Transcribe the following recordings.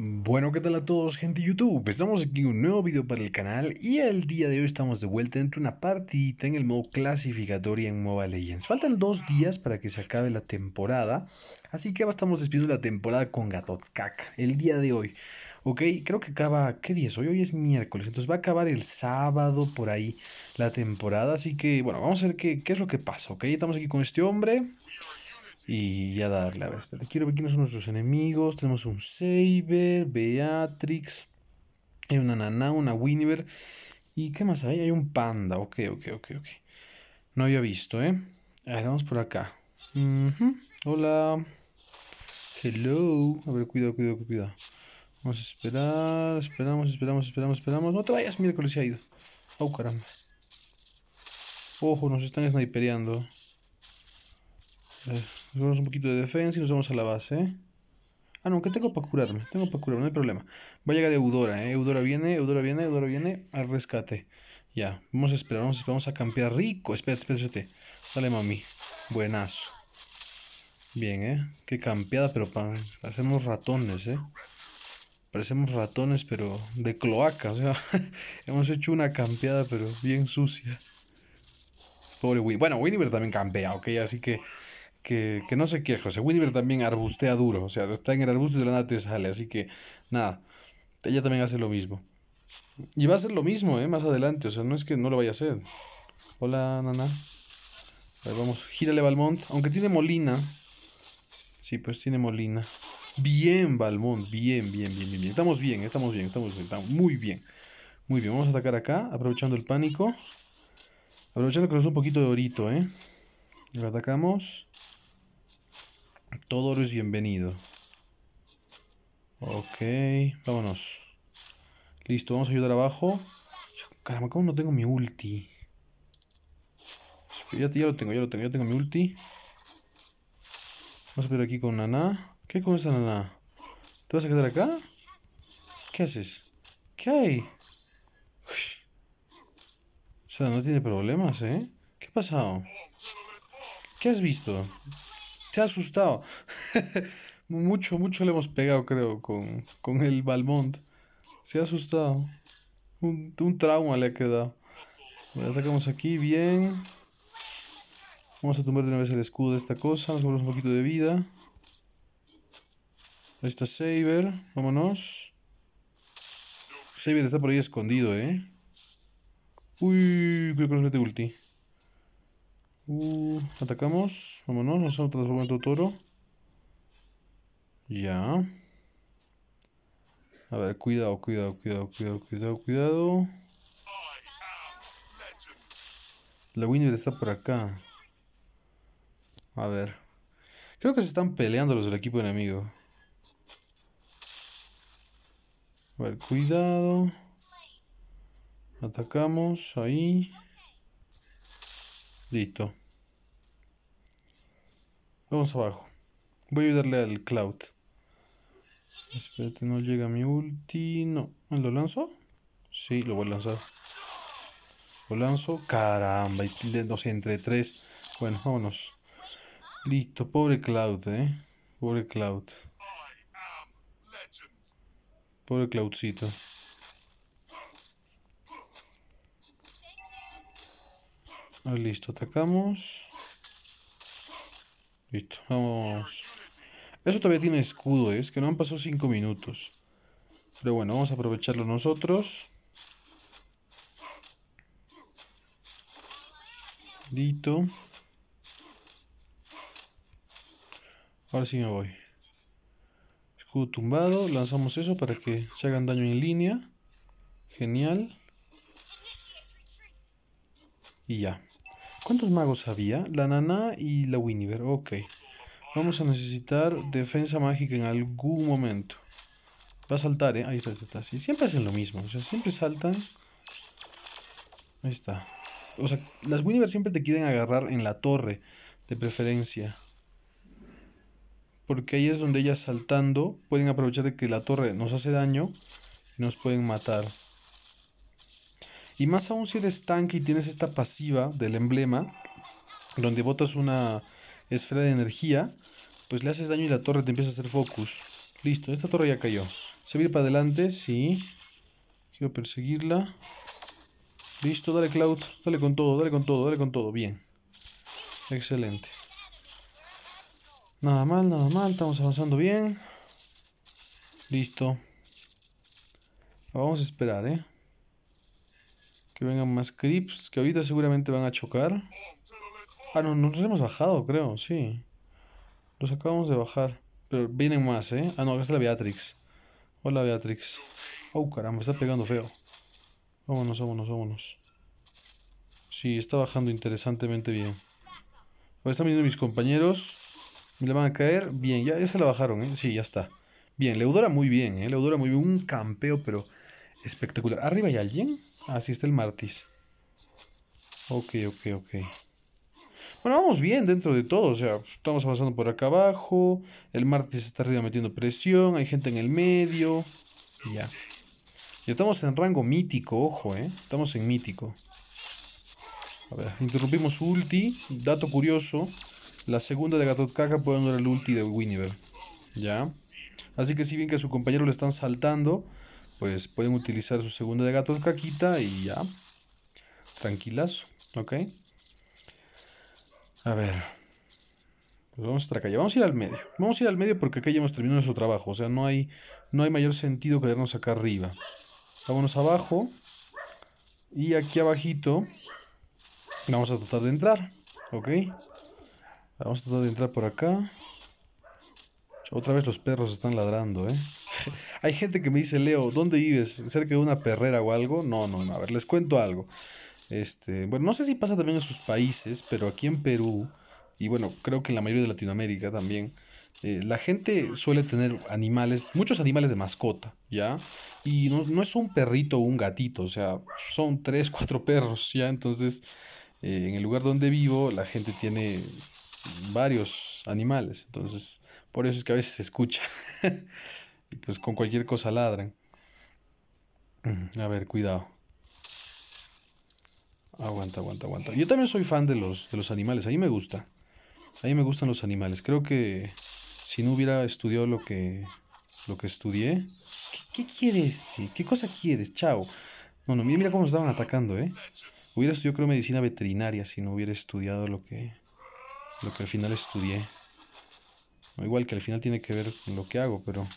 Bueno, ¿qué tal a todos gente de YouTube? Estamos aquí en un nuevo video para el canal y el día de hoy estamos de vuelta dentro de una partida en el modo clasificatoria en Mobile Legends. Faltan dos días para que se acabe la temporada, así que ahora estamos despidiendo la temporada con Gatotkak el día de hoy. Ok, creo que acaba, ¿qué día es hoy? Hoy es miércoles, entonces va a acabar el sábado por ahí la temporada, así que bueno, vamos a ver qué, qué es lo que pasa, ok, estamos aquí con este hombre... Y ya darle, a ver, espérate, quiero ver quiénes son nuestros enemigos. Tenemos un Saber, Beatrix, hay una Nana, una Winiver. ¿Y qué más hay? Hay un Panda, ok, ok, ok, ok. No había visto, ¿eh? A ver, vamos por acá. Hola. Hello. A ver, cuidado, cuidado, cuidado. Vamos a esperar, esperamos, esperamos, esperamos, esperamos. No te vayas, mira que se ha ido. Oh, caramba. Ojo, nos están snipereando. Nos vamos un poquito de defensa y nos vamos a la base. Ah, no, que tengo para curarme. Tengo para curarme, no hay problema. Va a llegar Eudora, ¿eh? Eudora viene, Eudora viene, Eudora viene al rescate. Ya, vamos a esperar, vamos a, esperar, vamos a campear rico. Espérate, espérate, espérate. Dale, mami. Buenazo. Bien, ¿eh? Qué campeada, pero parecemos ratones, ¿eh? Parecemos ratones, pero de cloaca. O sea, hemos hecho una campeada, pero bien sucia. Pobre Winnie. Bueno, Winnie también campea, ¿ok? Así que que, no se qué José sea, también arbustea duro. O sea, está en el arbusto y de la nada te sale. Así que, nada. Ella también hace lo mismo. Y va a ser lo mismo, ¿eh? Más adelante. O sea, no es que no lo vaya a hacer. Hola, Nana. ver, vamos. Gírale, Valmont. Aunque tiene Molina. Sí, pues tiene Molina. Bien, Valmont. Bien, bien, bien, bien, bien. Estamos bien, estamos bien, estamos bien. Estamos muy bien. Muy bien. Vamos a atacar acá, aprovechando el pánico. Aprovechando que nos un poquito de orito, ¿eh? Lo atacamos. Todo es bienvenido. Ok, vámonos. Listo, vamos a ayudar abajo. Caramba, ¿cómo no tengo mi ulti? Ya, lo tengo, ya lo tengo, ya tengo mi ulti. Vamos a ver aquí con Nana. ¿Qué con esta Nana? ¿Te vas a quedar acá? ¿Qué haces? ¿Qué hay? O sea, no tiene problemas, ¿eh? ¿Qué ha pasado? ¿Qué has visto? se ha asustado. mucho, mucho le hemos pegado, creo, con, el Balmont. Se ha asustado. Un, trauma le ha quedado. atacamos aquí, bien. Vamos a tomar de una vez el escudo de esta cosa. Nos ponemos un poquito de vida. Ahí está Saber. Vámonos. Saber está por ahí escondido, ¿eh? Uy, creo que no mete ulti. Uh, atacamos. Vámonos. Nosotros transformar en toro Ya. A ver, cuidado, cuidado, cuidado, cuidado, cuidado, cuidado. La Winner está por acá. A ver. Creo que se están peleando los del equipo enemigo. A ver, cuidado. Atacamos ahí. Listo. Vamos abajo. Voy a ayudarle al cloud. Espérate, no llega mi ulti. No. ¿Lo lanzo? Sí, lo voy a lanzar. Lo lanzo. Caramba. Y no sé, entre tres. Bueno, vámonos. Listo. Pobre Cloud, eh. Pobre Cloud. Pobre Cloudcito. Ah, listo, atacamos. Listo, vamos. Eso todavía tiene escudo, ¿eh? es que no han pasado 5 minutos. Pero bueno, vamos a aprovecharlo nosotros. Listo. Ahora sí me voy. Escudo tumbado. Lanzamos eso para que se hagan daño en línea. Genial. Y ya. ¿Cuántos magos había? La Nana y la Winiver. Ok. Vamos a necesitar defensa mágica en algún momento. Va a saltar, ¿eh? Ahí está, está, siempre hacen lo mismo. O sea, siempre saltan. Ahí está. O sea, las Winiver siempre te quieren agarrar en la torre, de preferencia. Porque ahí es donde ellas saltando pueden aprovechar de que la torre nos hace daño y nos pueden matar. Y más aún si eres tanque y tienes esta pasiva del emblema, donde botas una esfera de energía, pues le haces daño y la torre te empieza a hacer focus. Listo, esta torre ya cayó. Se va para adelante, sí. Quiero perseguirla. Listo, dale Cloud, dale con todo, dale con todo, dale con todo, bien. Excelente. Nada mal, nada mal, estamos avanzando bien. Listo. Vamos a esperar, ¿eh? Que vengan más creeps, que ahorita seguramente van a chocar. Ah, no, nos hemos bajado, creo, sí. Nos acabamos de bajar. Pero vienen más, ¿eh? Ah, no, acá está la Beatrix. Hola, Beatrix. Oh, caramba, está pegando feo. Vámonos, vámonos, vámonos. Sí, está bajando interesantemente bien. Ahora están viniendo mis compañeros. Me la van a caer. Bien, ya, se la bajaron, ¿eh? Sí, ya está. Bien, Leudora muy bien, ¿eh? Leudora muy bien. Un campeo, pero espectacular. ¿Arriba hay alguien? Así ah, está el martis. Ok, ok, ok. Bueno, vamos bien dentro de todo. O sea, estamos avanzando por acá abajo. El martis está arriba metiendo presión. Hay gente en el medio. Y ya. Y estamos en rango mítico, ojo, ¿eh? Estamos en mítico. A ver, interrumpimos su ulti. Dato curioso. La segunda de caja puede dar el ulti de Winiver. Ya. Así que si bien que a su compañero le están saltando, pues pueden utilizar su segundo de gato caquita y ya. Tranquilazo, ¿ok? A ver. Pues vamos a acá, vamos a ir al medio. Vamos a ir al medio porque acá ya hemos terminado nuestro trabajo. O sea, no hay, no hay mayor sentido quedarnos acá arriba. Vámonos abajo. Y aquí abajito vamos a tratar de entrar, ¿ok? Vamos a tratar de entrar por acá. Otra vez los perros están ladrando, ¿eh? Hay gente que me dice, Leo, ¿dónde vives? ¿Cerca de una perrera o algo? No, no, no. A ver, les cuento algo. Este, bueno, no sé si pasa también en sus países, pero aquí en Perú, y bueno, creo que en la mayoría de Latinoamérica también, eh, la gente suele tener animales, muchos animales de mascota, ¿ya? Y no, es un perrito o un gatito, o sea, son tres, cuatro perros, ¿ya? Entonces, eh, en el lugar donde vivo, la gente tiene varios animales, entonces, por eso es que a veces se escucha. pues con cualquier cosa ladran. A ver, cuidado. Aguanta, aguanta, aguanta. Yo también soy fan de los, de los animales. A mí me gusta. A mí me gustan los animales. Creo que si no hubiera estudiado lo que, lo que estudié. ¿Qué, quieres, ¿Qué cosa quieres, chao? No, no, mira, mira cómo nos estaban atacando, ¿eh? Hubiera estudiado, creo, medicina veterinaria si no hubiera estudiado lo que, lo que al final estudié. Igual que al final tiene que ver con lo que hago, pero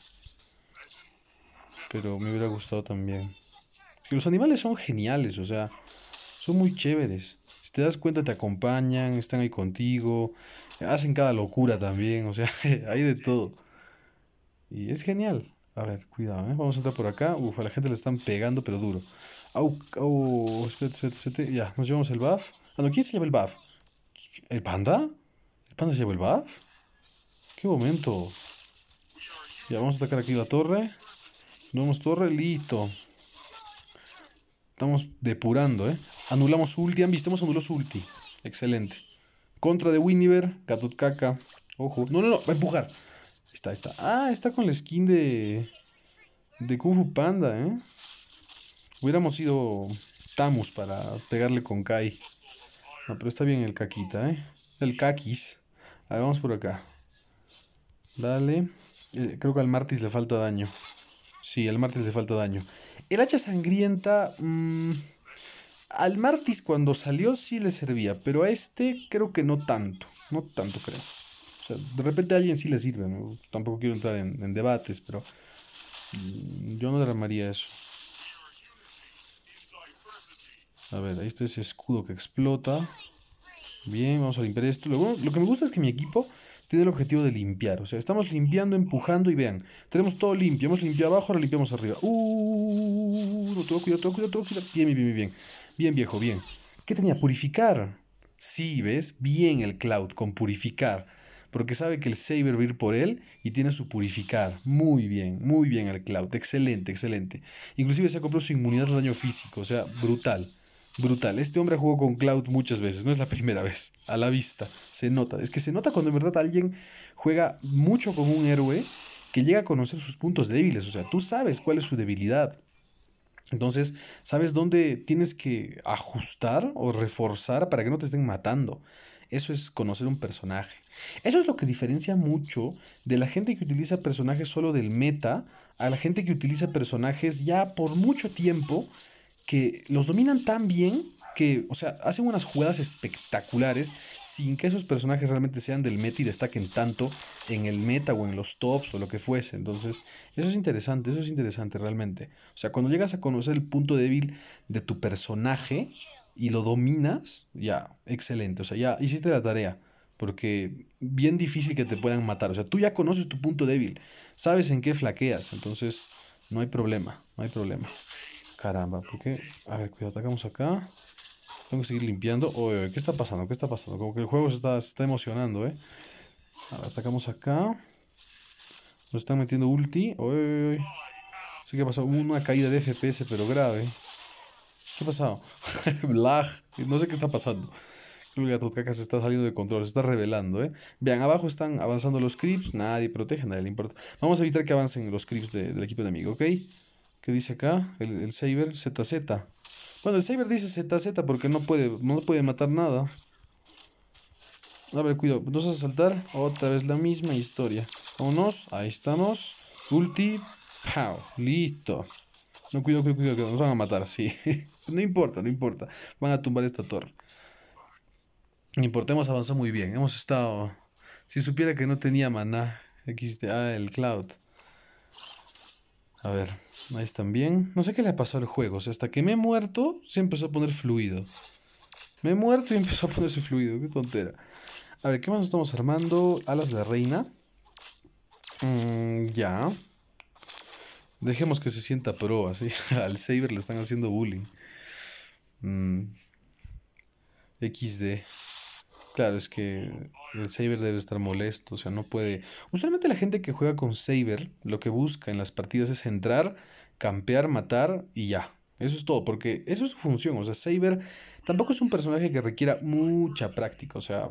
pero me hubiera gustado también. Que los animales son geniales, o sea, son muy chéveres. Si te das cuenta, te acompañan, están ahí contigo, hacen cada locura también, o sea, hay de todo. Y es genial. A ver, cuidado, ¿eh? Vamos a entrar por acá. Uf, a la gente le están pegando, pero duro. Au, au, espérate, espérate, espérate. Ya, nos llevamos el buff. Ah, no, ¿quién se lleva el buff? ¿El panda? ¿El panda se lleva el buff? ¿Qué momento? Ya, vamos a atacar aquí la torre. Vamos todo Estamos depurando, ¿eh? Anulamos ulti. ¿Han visto? Hemos anulado su ulti. Excelente. Contra de Winiver. Katutcaca. Ojo. No, no, no. Va a empujar. Está, está. Ah, está con la skin de... De Kung Panda, ¿eh? Hubiéramos ido Tamus para pegarle con Kai. No, pero está bien el caquita ¿eh? El Kakis. A vamos por acá. Dale. Eh, creo que al Martis le falta daño. Sí, al Martis le falta daño. El hacha sangrienta. Mm, al Martis cuando salió sí le servía, pero a este creo que no tanto. No tanto creo. O sea, de repente a alguien sí le sirve. Tampoco quiero entrar en, debates, pero mm, yo no derramaría eso. A ver, ahí está ese escudo que explota. Bien, vamos a limpiar esto. lo que me gusta es que mi equipo tiene el objetivo de limpiar. O sea, estamos limpiando, empujando y vean, tenemos todo limpio. Hemos limpiado abajo, ahora limpiamos arriba. Uh, todo cuidado, todo cuidado, todo cuidado. Bien, bien, bien, bien. viejo, bien. ¿Qué tenía? Purificar. Sí, ¿ves? Bien el Cloud con purificar. Porque sabe que el Saber va a ir por él y tiene su purificar. Muy bien, muy bien el Cloud. Excelente, excelente. Inclusive se ha comprado su inmunidad al daño físico, o sea, brutal brutal. Este hombre jugó con Cloud muchas veces, no es la primera vez. A la vista, se nota. Es que se nota cuando en verdad alguien juega mucho con un héroe que llega a conocer sus puntos débiles. O sea, tú sabes cuál es su debilidad. Entonces, sabes dónde tienes que ajustar o reforzar para que no te estén matando. Eso es conocer un personaje. Eso es lo que diferencia mucho de la gente que utiliza personajes solo del meta a la gente que utiliza personajes ya por mucho tiempo que los dominan tan bien que, o sea, hacen unas jugadas espectaculares sin que esos personajes realmente sean del meta y destaquen tanto en el meta o en los tops o lo que fuese. Entonces, eso es interesante, eso es interesante realmente. O sea, cuando llegas a conocer el punto débil de tu personaje y lo dominas, ya, excelente. O sea, ya hiciste la tarea. Porque bien difícil que te puedan matar. O sea, tú ya conoces tu punto débil. Sabes en qué flaqueas. Entonces, no hay problema. No hay problema. Caramba, porque. A ver, cuidado, atacamos acá. Tengo que seguir limpiando. Oye, ¿qué está pasando? ¿Qué está pasando? Como que el juego se está, está emocionando, ¿eh? A ver, atacamos acá. Nos están metiendo ulti. Oye, oye, Sí que ha pasado una caída de FPS, pero grave. ¿Qué ha pasado? Blag. No sé qué está pasando. El gato la se está saliendo de control, se está revelando, ¿eh? Vean, abajo están avanzando los creeps. Nadie protege, nadie le importa. Vamos a evitar que avancen los creeps del equipo enemigo, ¿ok? ¿Qué dice acá, el, el Saber ZZ. Bueno, el Saber dice ZZ porque no puede, no puede matar nada. A ver, cuidado, nos va a saltar otra vez la misma historia. Vámonos, ahí estamos. Ulti, pow, listo. No, cuidado, cuidado, cuidado, nos van a matar, sí. no importa, no importa. Van a tumbar esta torre. No importa, hemos avanzado muy bien. Hemos estado... Si supiera que no tenía maná, aquí Ah, el cloud. A ver. Ahí están bien. No sé qué le ha pasado al juego. O sea, hasta que me he muerto, se empezó a poner fluido. Me he muerto y empezó a ponerse fluido. Qué tontera. A ver, ¿qué más estamos armando? Alas de la reina. Mm, ya. Dejemos que se sienta pro, así. al Saber le están haciendo bullying. Mm. XD. Claro, es que el Saber debe estar molesto, o sea, no puede... Usualmente la gente que juega con Saber lo que busca en las partidas es entrar, campear, matar y ya. Eso es todo, porque eso es su función. O sea, Saber tampoco es un personaje que requiera mucha práctica. O sea,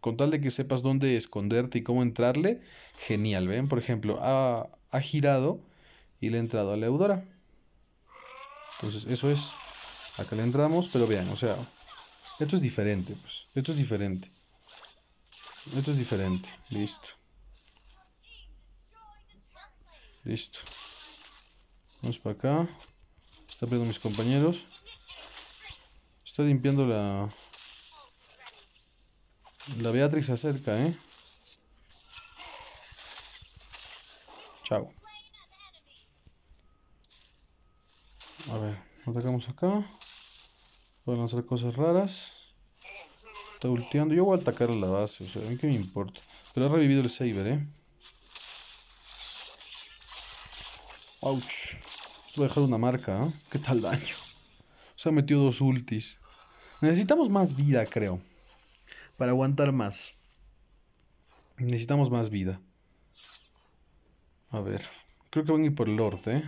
con tal de que sepas dónde esconderte y cómo entrarle, genial. ¿Ven? Por ejemplo, ha, girado y le ha entrado a la Eudora. Entonces, eso es. Acá le entramos, pero vean, o sea, esto es diferente, pues. Esto es diferente. Esto es diferente. Listo. Listo. Vamos para acá. Está viendo mis compañeros. Está limpiando la... La Beatrix se acerca, ¿eh? Chao. A ver, atacamos acá. Pueden hacer cosas raras. Está ulteando. Yo voy a atacar a la base, o sea, a mí qué me importa. Pero ha revivido el Saber, ¿eh? Ouch. Esto va a dejar una marca, ¿eh? ¿Qué tal daño? Se ha metido dos ultis. Necesitamos más vida, creo. Para aguantar más. Necesitamos más vida. A ver. Creo que van a ir por el Lord, ¿eh?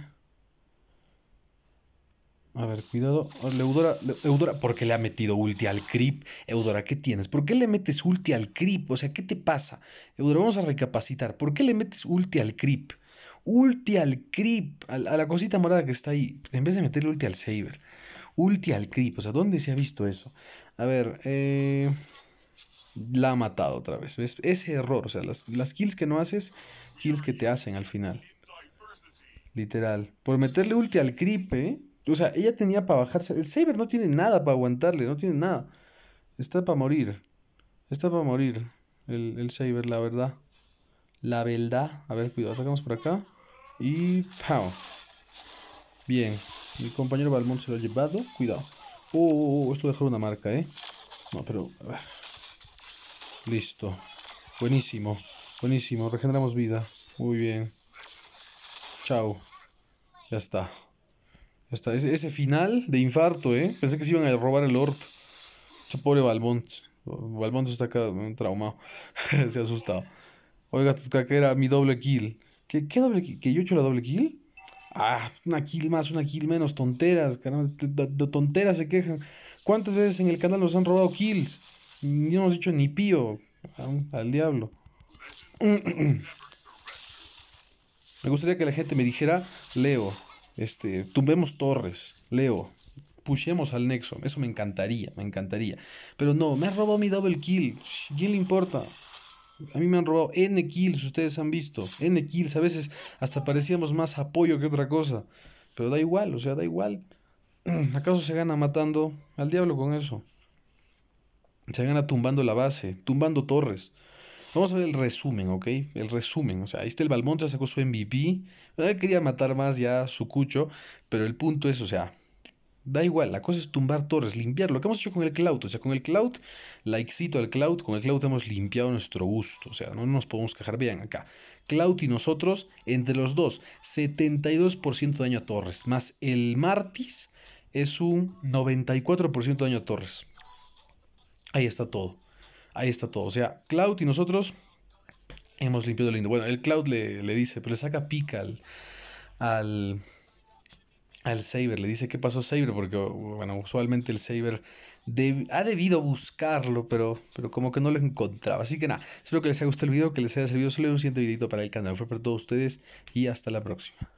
A ver, cuidado. Oh, Eudora, Eudora, ¿por qué le ha metido ulti al creep? Eudora, ¿qué tienes? ¿Por qué le metes ulti al creep? O sea, ¿qué te pasa? Eudora, vamos a recapacitar. ¿Por qué le metes ulti al creep? Ulti al creep, a, la cosita morada que está ahí. En vez de meterle ulti al saber. Ulti al creep, o sea, ¿dónde se ha visto eso? A ver, eh, la ha matado otra vez. Ese error, o sea, las, las kills que no haces, kills que te hacen al final. Literal. Por meterle ulti al creep, ¿eh? O sea, ella tenía para bajarse. El Saber no tiene nada para aguantarle, no tiene nada. Está para morir. Está para morir el, Saber, la verdad. La verdad. A ver, cuidado, atacamos por acá. Y. ¡Pow! Bien. Mi compañero Balmón se lo ha llevado. Cuidado. Oh, oh, oh, oh esto dejó una marca, ¿eh? No, pero... A ver. Listo. Buenísimo. Buenísimo. Regeneramos vida. Muy bien. Chao. Ya está ese, final de infarto, ¿eh? Pensé que se iban a robar el orto. Ese pobre Balbont. Balbont está acá traumado. se ha asustado. Oiga, que era mi doble kill. ¿Qué, doble kill? ¿Que yo he hecho la doble kill? Ah, una kill más, una kill menos. Tonteras, caramba. De tonteras se quejan. ¿Cuántas veces en el canal nos han robado kills? Ni hemos dicho ni pío. Al diablo. Me gustaría que la gente me dijera, Leo, este, tumbemos Torres, Leo, pushemos al Nexo. Eso me encantaría, me encantaría. Pero no, me han robado mi double kill. ¿Quién le importa? A mí me han robado N kills, ustedes han visto. N kills, a veces hasta parecíamos más apoyo que otra cosa. Pero da igual, o sea, da igual. ¿Acaso se gana matando? Al diablo con eso. Se gana tumbando la base, tumbando torres. Vamos a ver el resumen, ¿ok? El resumen. O sea, ahí está el ya, sacó su MVP. quería matar más ya su cucho, pero el punto es, o sea, da igual. La cosa es tumbar torres, limpiar lo que hemos hecho con el cloud. O sea, con el cloud, likecito al cloud. Con el cloud hemos limpiado nuestro gusto. O sea, no nos podemos quejar. bien acá. Cloud y nosotros, entre los dos, 72% de daño a torres. Más el Martis es un 94% de daño a torres. Ahí está todo. Ahí está todo. O sea, Cloud y nosotros hemos limpiado lindo. Bueno, el Cloud le, dice, pero le saca pica al, al, Saber. Le dice, ¿qué pasó Saber? Porque, bueno, usualmente el Saber ha debido buscarlo, pero, pero como que no lo encontraba. Así que nada, espero que les haya gustado el video, que les haya servido. Solo un siguiente videito para el canal. Fue para todos ustedes y hasta la próxima.